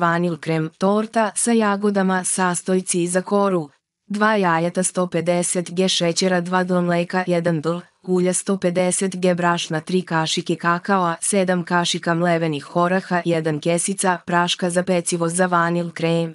vanil krem torta sa jagodama sastojci za koru, 2 jajeta 150 g šećera 2 dl mleka 1 dl, ulja 150 g brašna 3 kašike kakao 7 kašika mlevenih horaha 1 kesica praška za pecivo za vanil krem,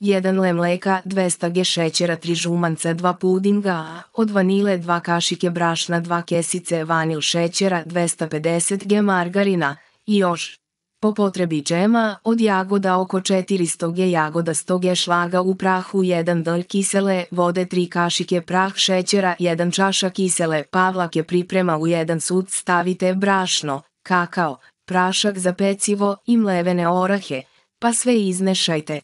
1 le mleka, 200 g šećera, 3 žumanca, 2 pudinga, od vanile 2 kašike brašna, 2 kesice vanil šećera, 250 g margarina i još po potrebi džema, od jagoda oko 400 g jagoda 100 g šlaga u prahu 1 dl kisele, vode 3 kašike prah šećera 1 čaša kisele, pavlake priprema u jedan sud stavite brašno, kakao, prašak za pecivo i mlevene orahe, pa sve iznešajte.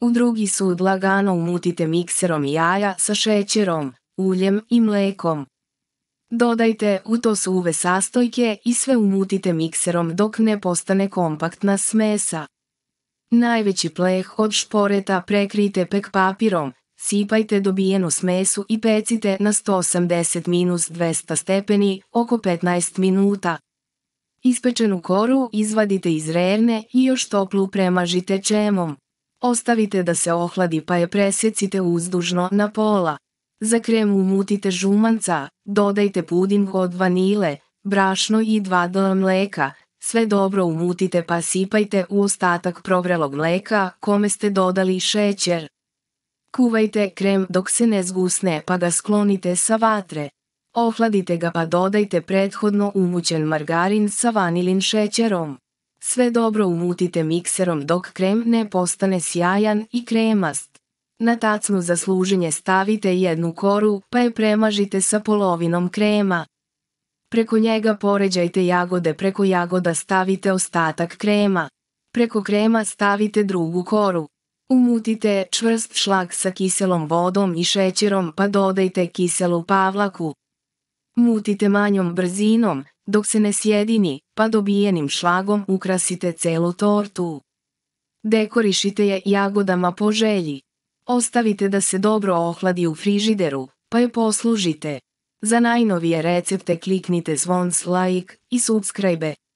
U drugi sud lagano umutite mikserom jaja sa šećerom, uljem i mlekom. Dodajte u to suve sastojke i sve umutite mikserom dok ne postane kompaktna smesa. Najveći pleh od šporeta prekrijte pek papirom, sipajte dobijenu smesu i pecite na 180-200 stepeni oko 15 minuta. Ispečenu koru izvadite iz rerne i još toplu premažite čemom. Ostavite da se ohladi pa je presjecite uzdužno na pola. Za krem umutite žumanca, dodajte puding od vanile, brašno i 2 dola mleka, sve dobro umutite pa sipajte u ostatak provrelog mleka kome ste dodali šećer. Kuvajte krem dok se ne zgusne pa ga sklonite sa vatre. Ohladite ga pa dodajte prethodno umućen margarin sa vanilin šećerom. Sve dobro umutite mikserom dok krem ne postane sjajan i kremast. Na tacnu za služenje stavite jednu koru pa je premažite sa polovinom krema. Preko njega poređajte jagode, preko jagoda stavite ostatak krema. Preko krema stavite drugu koru. Umutite čvrst šlag sa kiselom vodom i šećerom pa dodajte kiselu pavlaku. Mutite manjom brzinom, dok se ne sjedini, pa dobijenim šlagom ukrasite celu tortu. Dekorišite je jagodama po želji. Ostavite da se dobro ohladi u frižideru, pa je poslužite. Za najnovije recepte kliknite zvon like i subscribe.